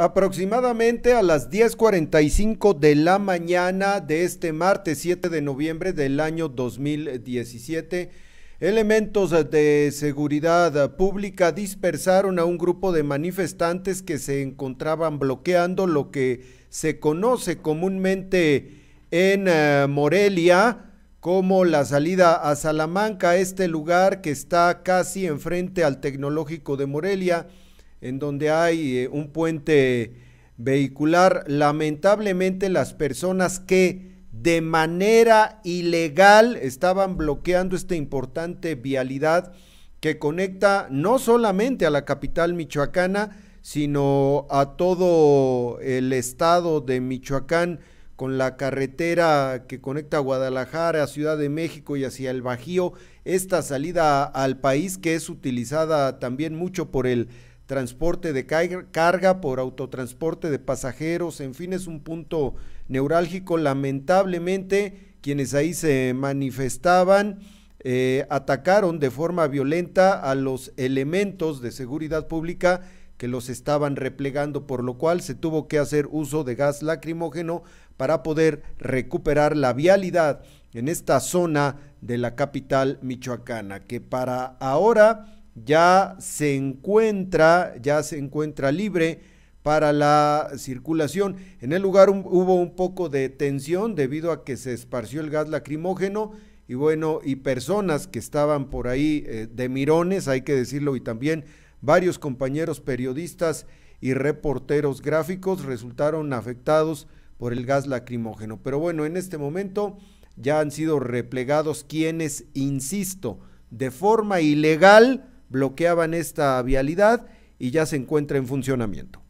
Aproximadamente a las 10.45 de la mañana de este martes 7 de noviembre del año 2017, elementos de seguridad pública dispersaron a un grupo de manifestantes que se encontraban bloqueando lo que se conoce comúnmente en eh, Morelia como la salida a Salamanca, este lugar que está casi enfrente al tecnológico de Morelia en donde hay eh, un puente vehicular. Lamentablemente las personas que de manera ilegal estaban bloqueando esta importante vialidad que conecta no solamente a la capital michoacana, sino a todo el estado de Michoacán con la carretera que conecta a Guadalajara, Ciudad de México y hacia el Bajío, esta salida al país que es utilizada también mucho por el transporte de carga, por autotransporte de pasajeros, en fin, es un punto neurálgico. Lamentablemente, quienes ahí se manifestaban eh, atacaron de forma violenta a los elementos de seguridad pública que los estaban replegando, por lo cual se tuvo que hacer uso de gas lacrimógeno para poder recuperar la vialidad en esta zona de la capital michoacana, que para ahora ya se encuentra, ya se encuentra libre para la circulación. En el lugar hubo un poco de tensión debido a que se esparció el gas lacrimógeno y bueno, y personas que estaban por ahí eh, de mirones, hay que decirlo, y también varios compañeros periodistas y reporteros gráficos resultaron afectados por el gas lacrimógeno. Pero bueno, en este momento ya han sido replegados quienes, insisto, de forma ilegal bloqueaban esta vialidad y ya se encuentra en funcionamiento.